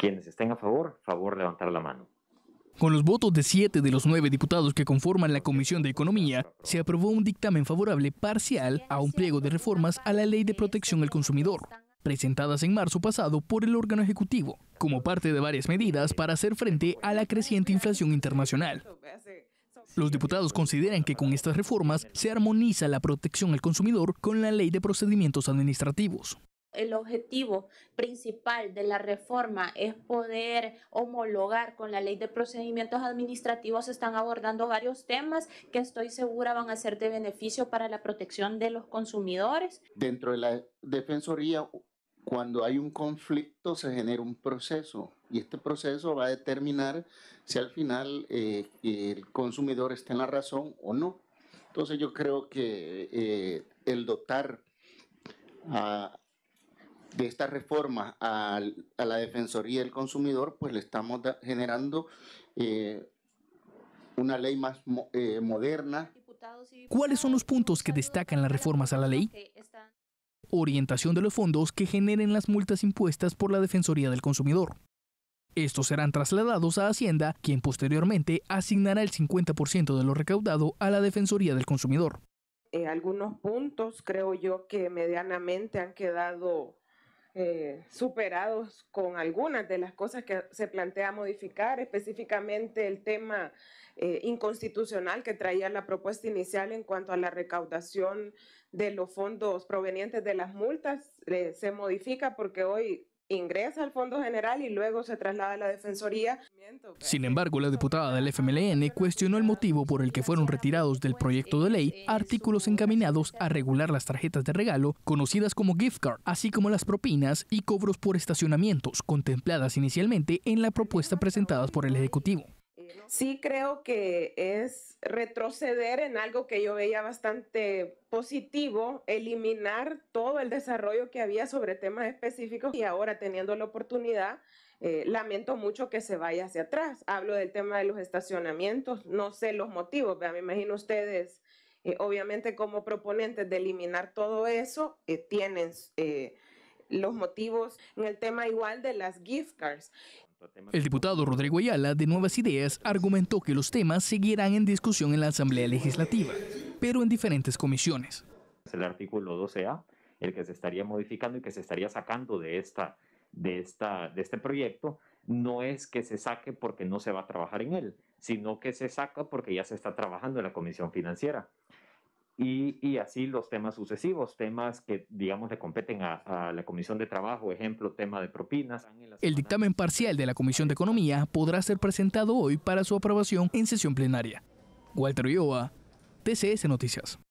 Quienes estén a favor, favor levantar la mano. Con los votos de siete de los nueve diputados que conforman la Comisión de Economía, se aprobó un dictamen favorable parcial a un pliego de reformas a la Ley de Protección al Consumidor, presentadas en marzo pasado por el órgano ejecutivo, como parte de varias medidas para hacer frente a la creciente inflación internacional. Los diputados consideran que con estas reformas se armoniza la protección al consumidor con la Ley de Procedimientos Administrativos el objetivo principal de la reforma es poder homologar con la ley de procedimientos administrativos, están abordando varios temas que estoy segura van a ser de beneficio para la protección de los consumidores. Dentro de la Defensoría, cuando hay un conflicto se genera un proceso y este proceso va a determinar si al final eh, el consumidor está en la razón o no. Entonces yo creo que eh, el dotar a, de esta reforma a, la Defensoría del Consumidor, pues le estamos generando eh, una ley más eh, moderna. ¿Cuáles son los puntos que destacan las reformas a la ley? Orientación de los fondos que generen las multas impuestas por la Defensoría del Consumidor. Estos serán trasladados a Hacienda, quien posteriormente asignará el 50% de lo recaudado a la Defensoría del Consumidor. Eh, algunos puntos creo yo que medianamente han quedado eh, superados con algunas de las cosas que se plantea modificar, específicamente el tema eh, inconstitucional que traía la propuesta inicial en cuanto a la recaudación de los fondos provenientes de las multas. Eh, se modifica porque hoy ingresa al Fondo General y luego se traslada a la Defensoría. Sin embargo, la diputada del FMLN cuestionó el motivo por el que fueron retirados del proyecto de ley artículos encaminados a regular las tarjetas de regalo, conocidas como gift card, así como las propinas y cobros por estacionamientos, contempladas inicialmente en la propuesta presentada por el Ejecutivo sí creo que es retroceder en algo que yo veía bastante positivo, eliminar todo el desarrollo que había sobre temas específicos y ahora teniendo la oportunidad, eh, lamento mucho que se vaya hacia atrás. Hablo del tema de los estacionamientos, no sé los motivos, me imagino ustedes, eh, obviamente como proponentes de eliminar todo eso, eh, tienen los motivos en el tema igual de las gift cards. El diputado Rodrigo Ayala, de Nuevas Ideas, argumentó que los temas seguirán en discusión en la Asamblea Legislativa, pero en diferentes comisiones. el artículo 12A, el que se estaría modificando y que se estaría sacando de, de este proyecto, no es que se saque porque no se va a trabajar en él, sino que se saca porque ya se está trabajando en la Comisión Financiera. Y, así los temas sucesivos, temas que, digamos, le competen a, la Comisión de Trabajo, ejemplo, tema de propinas. El dictamen parcial de la Comisión de Economía podrá ser presentado hoy para su aprobación en sesión plenaria. Walter Ulloa, TCS Noticias.